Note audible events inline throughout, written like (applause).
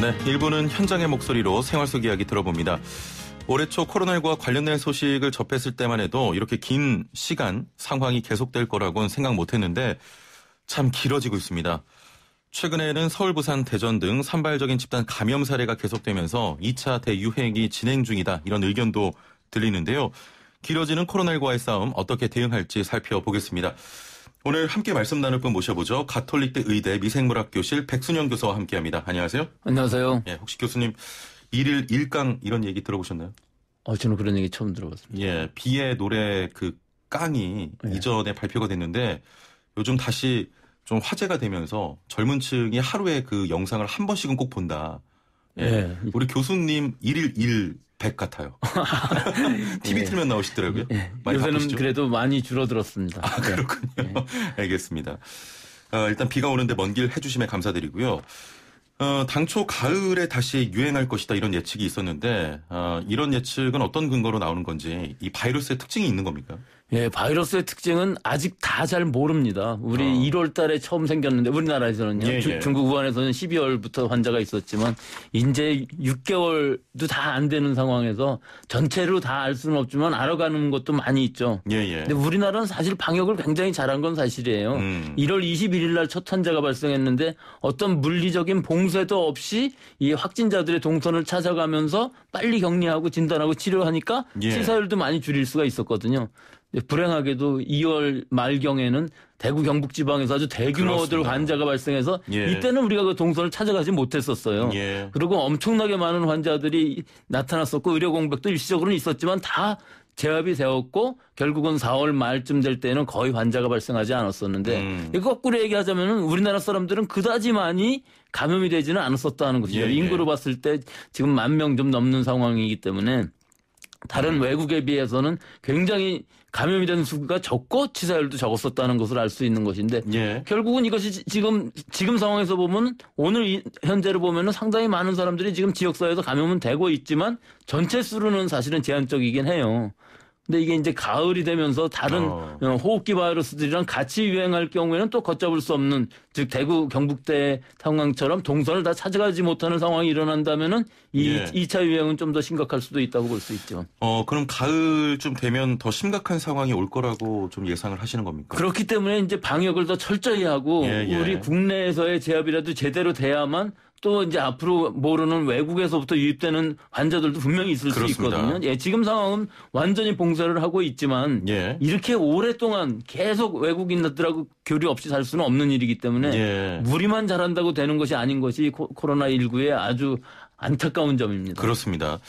네, 일부는 현장의 목소리로 생활 속 이야기 들어봅니다. 올해 초 코로나19와 관련된 소식을 접했을 때만 해도 이렇게 긴 시간 상황이 계속될 거라고는 생각 못했는데 참 길어지고 있습니다. 최근에는 서울, 부산, 대전 등 산발적인 집단 감염 사례가 계속되면서 2차 대유행이 진행 중이다 이런 의견도 들리는데요. 길어지는 코로나19와의 싸움 어떻게 대응할지 살펴보겠습니다. 오늘 함께 말씀 나눌 분 모셔보죠. 가톨릭대 의대 미생물학교실 백순영 교수와 함께합니다. 안녕하세요. 안녕하세요. 예, 혹시 교수님 일일 일강 이런 얘기 들어보셨나요? 어, 저는 그런 얘기 처음 들어봤습니다. 예, 비의 노래 그 깡이 예. 이전에 발표가 됐는데 요즘 다시 좀 화제가 되면서 젊은 층이 하루에 그 영상을 한 번씩은 꼭 본다. 예. 예. 우리 교수님 일일 일백 같아요. (laughs) TV 예. 틀면 나오시더라고요. 예. 요새는 바쁘시죠? 그래도 많이 줄어들었습니다. 아, 예. 그렇군요. 예. 알겠습니다. 어, 일단 비가 오는데 먼 길 해주심에 감사드리고요. 어, 당초 가을에 다시 유행할 것이다 이런 예측이 있었는데 어, 이런 예측은 어떤 근거로 나오는 건지 이 바이러스의 특징이 있는 겁니까? 예, 바이러스의 특징은 아직 다 잘 모릅니다. 우리 어. 1월 달에 처음 생겼는데 우리나라에서는요. 예, 주, 예. 중국 우한에서는 12월부터 환자가 있었지만 이제 6개월도 다 안 되는 상황에서 전체로 다 알 수는 없지만 알아가는 것도 많이 있죠. 예, 예. 근데 우리나라는 사실 방역을 굉장히 잘한 건 사실이에요. 음. 1월 21일 날 첫 환자가 발생했는데 어떤 물리적인 봉쇄도 없이 이 확진자들의 동선을 찾아가면서 빨리 격리하고 진단하고 치료하니까 치사율도 예. 많이 줄일 수가 있었거든요. 불행하게도 2월 말경에는 대구 경북 지방에서 아주 대규모들 그렇습니다. 환자가 발생해서 예. 이때는 우리가 그 동선을 찾아가지 못했었어요. 예. 그리고 엄청나게 많은 환자들이 나타났었고 의료 공백도 일시적으로는 있었지만 다 제압이 되었고 결국은 4월 말쯤 될 때는 거의 환자가 발생하지 않았었는데 음. 거꾸로 얘기하자면 우리나라 사람들은 그다지 많이 감염이 되지는 않았었다는 거죠. 예, 예. 인구로 봤을 때 지금 만 명 좀 넘는 상황이기 때문에 다른 음. 외국에 비해서는 굉장히 감염이 된 수가 적고 치사율도 적었었다는 것을 알 수 있는 것인데 예. 결국은 이것이 지금 지금 상황에서 보면 오늘 현재로 보면은 상당히 많은 사람들이 지금 지역사회에서 감염은 되고 있지만 전체 수로는 사실은 제한적이긴 해요. 근데 이게 이제 가을이 되면서 다른 어. 어. 호흡기 바이러스들이랑 같이 유행할 경우에는 또 걷잡을 수 없는 즉 대구 경북대 상황처럼 동선을 다 찾아가지 못하는 상황이 일어난다면은 이 예. 2차 유행은 좀 더 심각할 수도 있다고 볼 수 있죠. 어, 그럼 가을쯤 되면 더 심각한 상황이 올 거라고 좀 예상을 하시는 겁니까? 그렇기 때문에 이제 방역을 더 철저히 하고 예, 예. 우리 국내에서의 제압이라도 제대로 돼야만 또 이제 앞으로 모르는 외국에서부터 유입되는 환자들도 분명히 있을 그렇습니다. 수 있거든요. 예, 지금 상황은 완전히 봉쇄를 하고 있지만 예. 이렇게 오랫동안 계속 외국인들하고 교류 없이 살 수는 없는 일이기 때문에 예. 무리만 잘한다고 되는 것이 아닌 것이 코로나 19의 아주 안타까운 점입니다. 그렇습니다.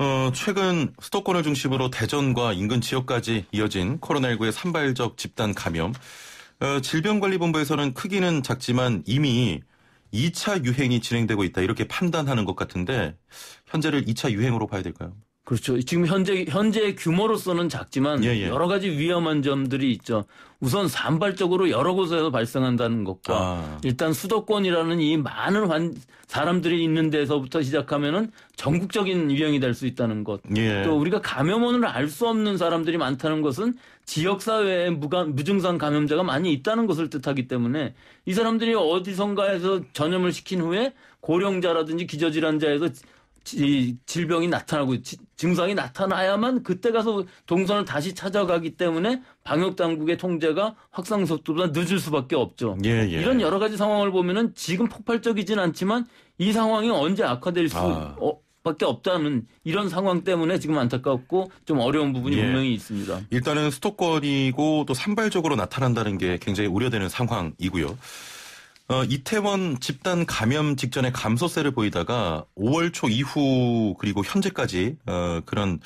어, 최근 수도권을 중심으로 대전과 인근 지역까지 이어진 코로나19의 산발적 집단 감염. 어, 질병관리본부에서는 크기는 작지만 이미 2차 유행이 진행되고 있다 이렇게 판단하는 것 같은데 현재를 2차 유행으로 봐야 될까요? 그렇죠. 지금 현재 현재 규모로서는 작지만 예, 예. 여러 가지 위험한 점들이 있죠. 우선 산발적으로 여러 곳에서 발생한다는 것과 아. 일단 수도권이라는 이 많은 환, 사람들이 있는 데서부터 시작하면은 전국적인 유형이 될 수 있다는 것. 예. 또 우리가 감염원을 알 수 없는 사람들이 많다는 것은 지역 사회에 무 무증상 감염자가 많이 있다는 것을 뜻하기 때문에 이 사람들이 어디선가에서 전염을 시킨 후에 고령자라든지 기저질환자에서 이 질병이 나타나고 지, 증상이 나타나야만 그때 가서 동선을 다시 찾아가기 때문에 방역 당국의 통제가 확산 속도보다 늦을 수밖에 없죠. 예, 예. 이런 여러 가지 상황을 보면은 지금 폭발적이진 않지만 이 상황이 언제 악화될 수 아. 어, 밖에 없다는 이런 상황 때문에 지금 안타깝고 좀 어려운 부분이 예. 분명히 있습니다. 일단은 수도권이고 또 산발적으로 나타난다는 게 굉장히 우려되는 상황이고요. 어, 이태원 집단 감염 직전에 감소세를 보이다가 5월 초 이후 그리고 현재까지 어, 그런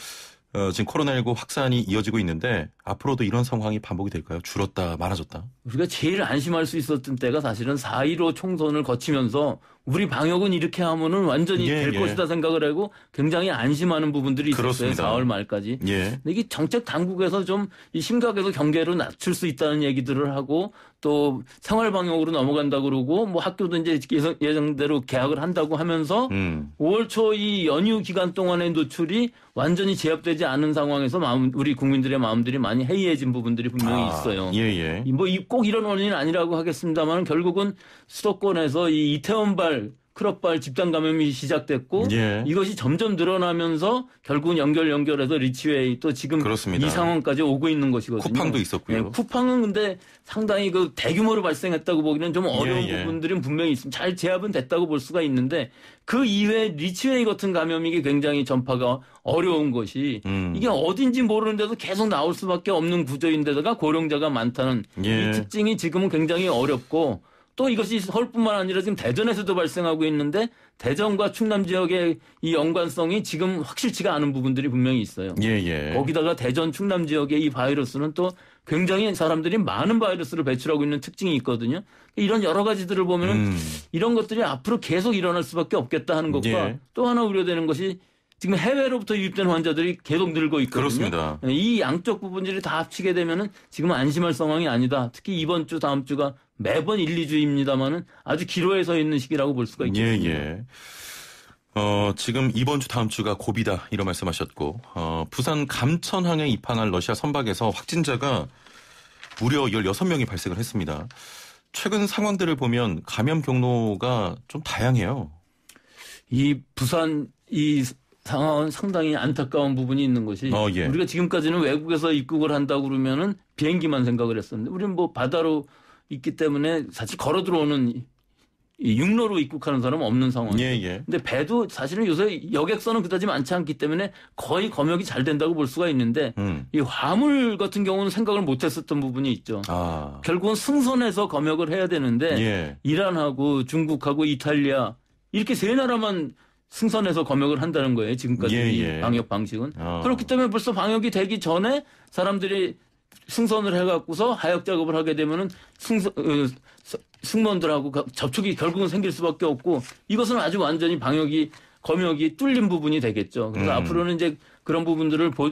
어, 지금 코로나19 확산이 이어지고 있는데 앞으로도 이런 상황이 반복이 될까요? 줄었다, 많아졌다? 우리가 제일 안심할 수 있었던 때가 사실은 4.15 총선을 거치면서 우리 방역은 이렇게 하면은 완전히 예, 될 예. 것이다 생각을 하고 굉장히 안심하는 부분들이 있었어요. 4월 말까지. 예. 근데 이게 정책 당국에서 좀 심각해서 경계를 낮출 수 있다는 얘기들을 하고 또 생활 방역으로 넘어간다 고 그러고 뭐 학교도 이제 예정대로 개학을 한다고 하면서 음. 5월 초 이 연휴 기간 동안의 노출이 완전히 제압되지 않은 상황에서 마음 우리 국민들의 마음들이 많이 해이해진 부분들이 분명히 아, 있어요. 아, 예, 예. 뭐 꼭 이런 원인은 아니라고 하겠습니다만 결국은 수도권에서 이 이태원발 크롭발 집단 감염이 시작됐고 예. 이것이 점점 늘어나면서 결국은 연결 연결해서 리치웨이 또 지금 그렇습니다. 이 상황까지 오고 있는 것이거든요. 쿠팡도 있었고요. 네, 쿠팡은 근데 상당히 그 대규모로 발생했다고 보기는 좀 어려운 예, 예. 부분들은 분명히 있습니다. 잘 제압은 됐다고 볼 수가 있는데 그 이외에 리치웨이 같은 감염이 굉장히 전파가 어려운 것이 음. 이게 어딘지 모르는데도 계속 나올 수밖에 없는 구조인데다가 고령자가 많다는 이 예. 특징이 지금은 굉장히 어렵고 또 이것이 서울뿐만 아니라 지금 대전에서도 발생하고 있는데 대전과 충남 지역의 이 연관성이 지금 확실치가 않은 부분들이 분명히 있어요. 예, 예. 거기다가 대전 충남 지역의 이 바이러스는 또 굉장히 사람들이 많은 바이러스를 배출하고 있는 특징이 있거든요. 이런 여러 가지들을 보면 음. 이런 것들이 앞으로 계속 일어날 수밖에 없겠다 하는 것과 예. 또 하나 우려되는 것이 지금 해외로부터 유입된 환자들이 계속 늘고 있거든요. 그렇습니다. 이 양쪽 부분들이 다 합치게 되면은 지금 안심할 상황이 아니다. 특히 이번 주 다음 주가 매번 1, 2주입니다만은 아주 기로에 서 있는 시기라고 볼 수가 있겠습니다. 예, 예. 어, 지금 이번 주 다음 주가 고비다 이런 말씀하셨고 어, 부산 감천항에 입항한 러시아 선박에서 확진자가 무려 16명이 발생을 했습니다. 최근 상황들을 보면 감염 경로가 좀 다양해요. 이 부산 이 상황은 상당히 안타까운 부분이 있는 것이 어, 예. 우리가 지금까지는 외국에서 입국을 한다고 그러면은 비행기만 생각을 했었는데 우리는 뭐 바다로 있기 때문에 사실 걸어 들어오는 육로로 입국하는 사람은 없는 상황이에요. 예, 예. 근데 배도 사실은 요새 여객선은 그다지 많지 않기 때문에 거의 검역이 잘 된다고 볼 수가 있는데 음. 이 화물 같은 경우는 생각을 못 했었던 부분이 있죠. 아. 결국은 승선해서 검역을 해야 되는데 예. 이란하고 중국하고 이탈리아 이렇게 세 나라만 승선해서 검역을 한다는 거예요. 지금까지 예, 예. 방역 방식은. 어. 그렇기 때문에 벌써 방역이 되기 전에 사람들이 승선을 해갖고서 하역 작업을 하게 되면은 승선, 어, 무원들하고 접촉이 결국은 생길 수밖에 없고 이것은 아주 완전히 방역이 검역이 뚫린 부분이 되겠죠. 그래서 음. 앞으로는 이제 그런 부분들을 보,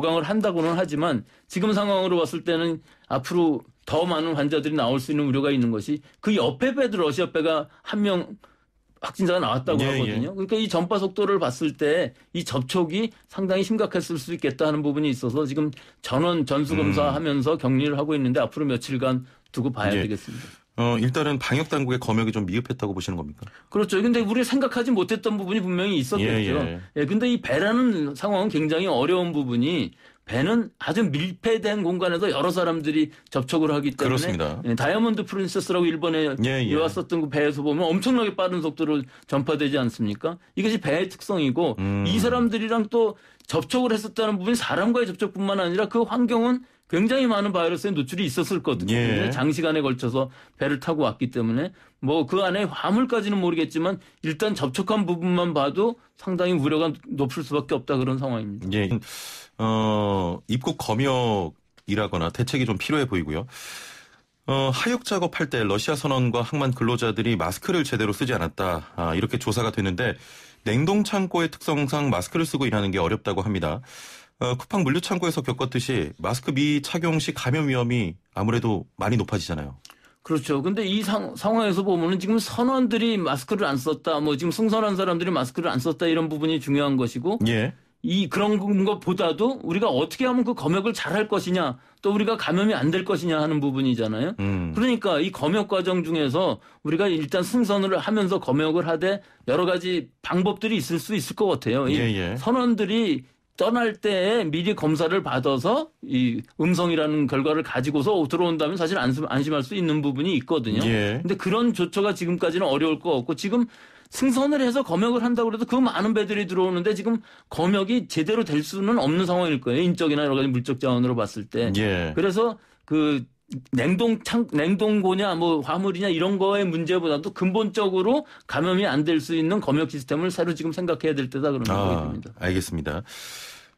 강을 한다고는 하지만 지금 상황으로 봤을 때는 앞으로 더 많은 환자들이 나올 수 있는 우려가 있는 것이 그 옆에 배들 러시아 배가 한명 확진자가 나왔다고 예, 예. 하거든요. 예. 그러니까 이 전파 속도를 봤을 때 이 접촉이 상당히 심각했을 수 있겠다 하는 부분이 있어서 지금 전원 전수 검사하면서 음. 격리를 하고 있는데 앞으로 며칠간 두고 봐야 예. 되겠습니다. 어, 일단은 방역 당국의 검역이 좀 미흡했다고 보시는 겁니까? 그렇죠. 근데 우리가 생각하지 못했던 부분이 분명히 있었겠죠. 예, 예. 예 근데 이 배라는 상황은 굉장히 어려운 부분이 배는 아주 밀폐된 공간에서 여러 사람들이 접촉을 하기 때문에 그렇습니다. 예, 다이아몬드 프린세스라고 일본에 예, 예. 왔었던 그 배에서 보면 엄청나게 빠른 속도로 전파되지 않습니까? 이것이 배의 특성이고 음. 이 사람들이랑 또 접촉을 했었다는 부분이 사람과의 접촉뿐만 아니라 그 환경은 굉장히 많은 바이러스에 노출이 있었을 거든요. 거 예. 장시간에 걸쳐서 배를 타고 왔기 때문에 뭐 그 안에 화물까지는 모르겠지만 일단 접촉한 부분만 봐도 상당히 우려가 높을 수밖에 없다 그런 상황입니다. 예. 어, 입국 검역이라거나 대책이 좀 필요해 보이고요. 어, 하역 작업할 때 러시아 선원과 항만 근로자들이 마스크를 제대로 쓰지 않았다. 아, 이렇게 조사가 되는데 냉동 창고의 특성상 마스크를 쓰고 일하는 게 어렵다고 합니다. 어, 쿠팡 물류창고에서 겪었듯이 마스크 미착용 시 감염 위험이 아무래도 많이 높아지잖아요. 그렇죠. 근데 이 상, 황에서 보면은 지금 선원들이 마스크를 안 썼다, 뭐 지금 승선한 사람들이 마스크를 안 썼다 이런 부분이 중요한 것이고, 예. 이 그런 것보다도 우리가 어떻게 하면 그 검역을 잘 할 것이냐, 또 우리가 감염이 안 될 것이냐 하는 부분이잖아요. 음. 그러니까 이 검역 과정 중에서 우리가 일단 승선을 하면서 검역을 하되 여러 가지 방법들이 있을 수 있을 것 같아요. 예, 예. 선원들이 떠날 때 미리 검사를 받아서 이 음성이라는 결과를 가지고서 들어온다면 사실 안심할 수 있는 부분이 있거든요. 예. 근데 그런 조처가 지금까지는 어려울 거없고 지금 승선을 해서 검역을 한다고 해도 그 많은 배들이 들어오는데 지금 검역이 제대로 될 수는 없는 상황일 거예요. 인적이나 여러 가지 물적 자원으로 봤을 때. 예. 그래서 그 냉동 창 냉동고냐 뭐 화물이냐 이런 거의 문제보다도 근본적으로 감염이 안 될 수 있는 검역 시스템을 새로 지금 생각해야 될 때다 그런 아, 생각이 듭니다. 알겠습니다.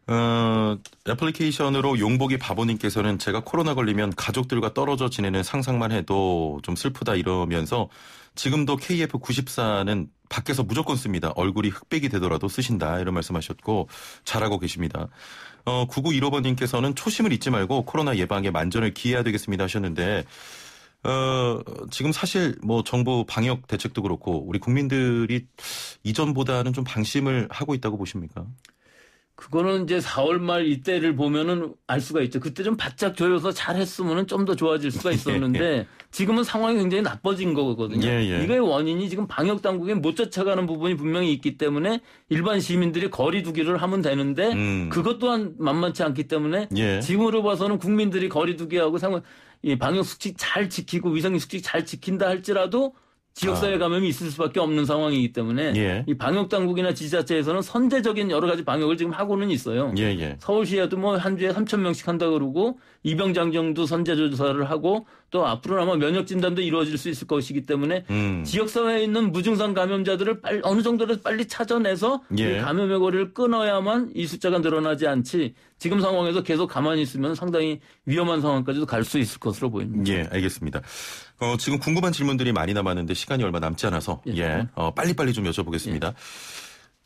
어, 애플리케이션으로 용복이 바보님께서는 제가 코로나 걸리면 가족들과 떨어져 지내는 상상만 해도 좀 슬프다 이러면서 지금도 KF94는 밖에서 무조건 씁니다. 얼굴이 흑백이 되더라도 쓰신다. 이런 말씀하셨고 잘하고 계십니다. 어, 9915번님께서는 초심을 잊지 말고 코로나 예방에 만전을 기해야 되겠습니다 하셨는데 어, 지금 사실 뭐 정부 방역 대책도 그렇고 우리 국민들이 이전보다는 좀 방심을 하고 있다고 보십니까? 그거는 이제 4월 말 이때를 보면은 알 수가 있죠. 그때 좀 바짝 조여서 잘 했으면은 좀 더 좋아질 수가 (laughs) 예. 있었는데 지금은 상황이 굉장히 나빠진 거거든요. 예, 예. 이거의 원인이 지금 방역 당국에 못 쫓아가는 부분이 분명히 있기 때문에 일반 시민들이 거리 두기를 하면 되는데 음. 그것 또한 만만치 않기 때문에 예. 지금으로 봐서는 국민들이 거리 두기하고 상황 이 방역 수칙 잘 지키고 위생 수칙 잘 지킨다 할지라도 지역사회 아. 감염이 있을 수밖에 없는 상황이기 때문에 예. 이 방역 당국이나 지자체에서는 선제적인 여러 가지 방역을 지금 하고는 있어요. 예예. 예. 서울시에도 뭐 한 주에 3천 명씩 한다 그러고 이병장정도 선제 조사를 하고 또 앞으로 아마 면역 진단도 이루어질 수 있을 것이기 때문에 음. 지역 사회에 있는 무증상 감염자들을 빨리 어느 정도로 빨리 찾아내서 예. 감염의 거리를 끊어야만 이 숫자가 늘어나지 않지 지금 상황에서 계속 가만히 있으면 상당히 위험한 상황까지도 갈 수 있을 것으로 보입니다. 예, 알겠습니다. 어, 지금 궁금한 질문들이 많이 남았는데 시간이 얼마 남지 않아서 예, 예 어, 빨리빨리 좀 여쭤보겠습니다. 예.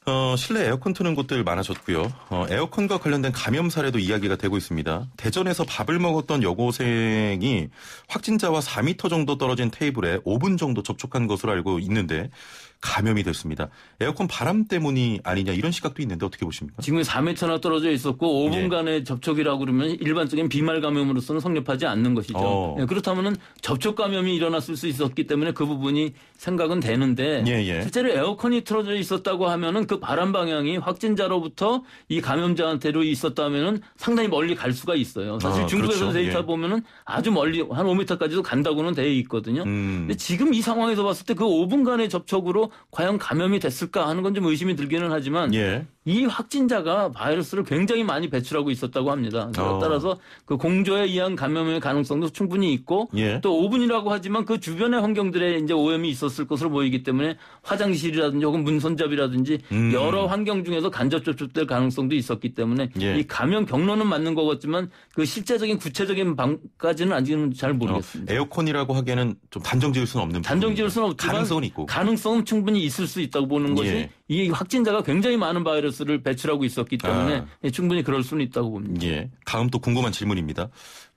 어, 실내 에어컨 트는 곳들 많아졌고요. 어, 에어컨과 관련된 감염 사례도 이야기가 되고 있습니다. 대전에서 밥을 먹었던 여고생이 확진자와 4미터 정도 떨어진 테이블에 5분 정도 접촉한 것으로 알고 있는데 감염이 됐습니다. 에어컨 바람 때문이 아니냐 이런 시각도 있는데 어떻게 보십니까? 지금 4m나 떨어져 있었고 5분간의 예. 접촉이라고 그러면 일반적인 비말 감염으로서는 성립하지 않는 것이죠. 어. 예, 그렇다면 접촉 감염이 일어났을 수 있었기 때문에 그 부분이 생각은 되는데 예예. 예. 실제로 에어컨이 틀어져 있었다고 하면은 그 바람 방향이 확진자로부터 이 감염자한테로 있었다면은 상당히 멀리 갈 수가 있어요. 사실 아, 중국에서 그렇죠. 데이터 예. 보면은 아주 멀리 한 5m까지도 간다고는 되어 있거든요. 음. 근데 지금 이 상황에서 봤을 때 그 5분간의 접촉으로 과연 감염이 됐을까 하는 건 좀 의심이 들기는 하지만 예. 이 확진자가 바이러스를 굉장히 많이 배출하고 있었다고 합니다. 어. 따라서 그 공조에 의한 감염의 가능성도 충분히 있고 예. 또 오븐이라고 하지만 그 주변의 환경들에 이제 오염이 있었을 것으로 보이기 때문에 화장실이라든지 혹은 문손잡이라든지 음. 여러 환경 중에서 간접 접촉될 가능성도 있었기 때문에 예. 이 감염 경로는 맞는 것 같지만 그 실제적인 구체적인 방까지는 아직은 잘 어, 모르겠습니다. 어, 에어컨이라고 하기에는 좀 단정 지을 수는 없는 단정 지을 수는 없지만 가능성은 있고 가능성은 충분히 있을 수 있다고 보는 예. 것이 이 확진자가 굉장히 많은 바이러스 바이스를 배출하고 있었기 때문에 아. 충분히 그럴 수는 있다고 봅니다. 예. 다음 또 궁금한 질문입니다.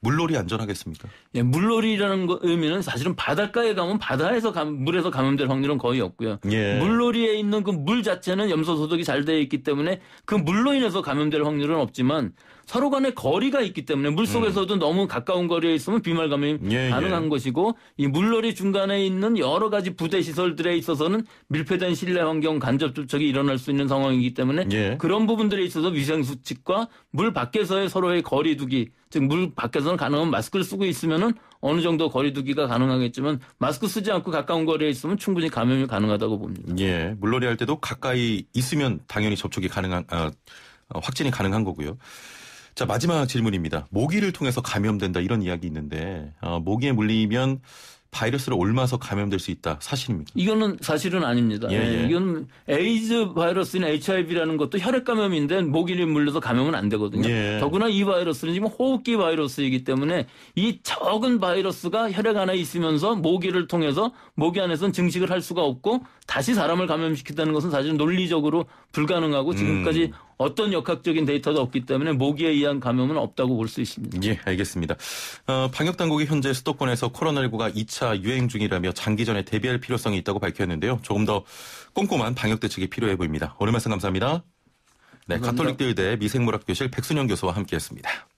물놀이 안전하겠습니까? 예, 물놀이라는 거, 의미는 사실은 바닷가에 가면 바다에서 감, 물에서 감염될 확률은 거의 없고요. 예. 물놀이에 있는 그 물 자체는 염소 소독이 잘 되어 있기 때문에 그 물로 인해서 감염될 확률은 없지만 서로 간에 거리가 있기 때문에 물 속에서도 음. 너무 가까운 거리에 있으면 비말 감염이 예, 예. 가능한 예. 것이고 이 물놀이 중간에 있는 여러 가지 부대 시설들에 있어서는 밀폐된 실내 환경 간접 접촉이 일어날 수 있는 상황이기 때문에 예. 그런 부분들에 있어서 위생 수칙과 물 밖에서의 서로의 거리 두기 즉물 밖에서는 가능한 마스크를 쓰고 있으면은 어느 정도 거리두기가 가능하겠지만 마스크 쓰지 않고 가까운 거리에 있으면 충분히 감염이 가능하다고 봅니다. 예, 물놀이 할 때도 가까이 있으면 당연히 접촉이 가능한 어, 어 확진이 가능한 거고요. 자 마지막 질문입니다. 모기를 통해서 감염된다 이런 이야기 있는데 어, 모기에 물리면 바이러스를 옮아서 감염될 수 있다 사실입니까? 이거는 사실은 아닙니다. 예, 예. 예. 이건 에이즈 바이러스인 HIV라는 것도 혈액 감염인데 모기를 물려서 감염은 안 되거든요. 예. 더구나 이 바이러스는 지금 호흡기 바이러스이기 때문에 이 적은 바이러스가 혈액 안에 있으면서 모기를 통해서 모기 안에서는 증식을 할 수가 없고 다시 사람을 감염시킨다는 것은 사실 논리적으로 불가능하고 지금까지 음. 어떤 역학적인 데이터도 없기 때문에 모기에 의한 감염은 없다고 볼 수 있습니다. 예, 알겠습니다. 어, 방역 당국이 현재 수도권에서 코로나19가 2차 유행 중이라며 장기 전에 대비할 필요성이 있다고 밝혔는데요. 조금 더 꼼꼼한 방역 대책이 필요해 보입니다. 오늘 말씀 감사합니다. 네, 감사합니다. 가톨릭대의대 미생물학교실 백순영 교수와 함께했습니다.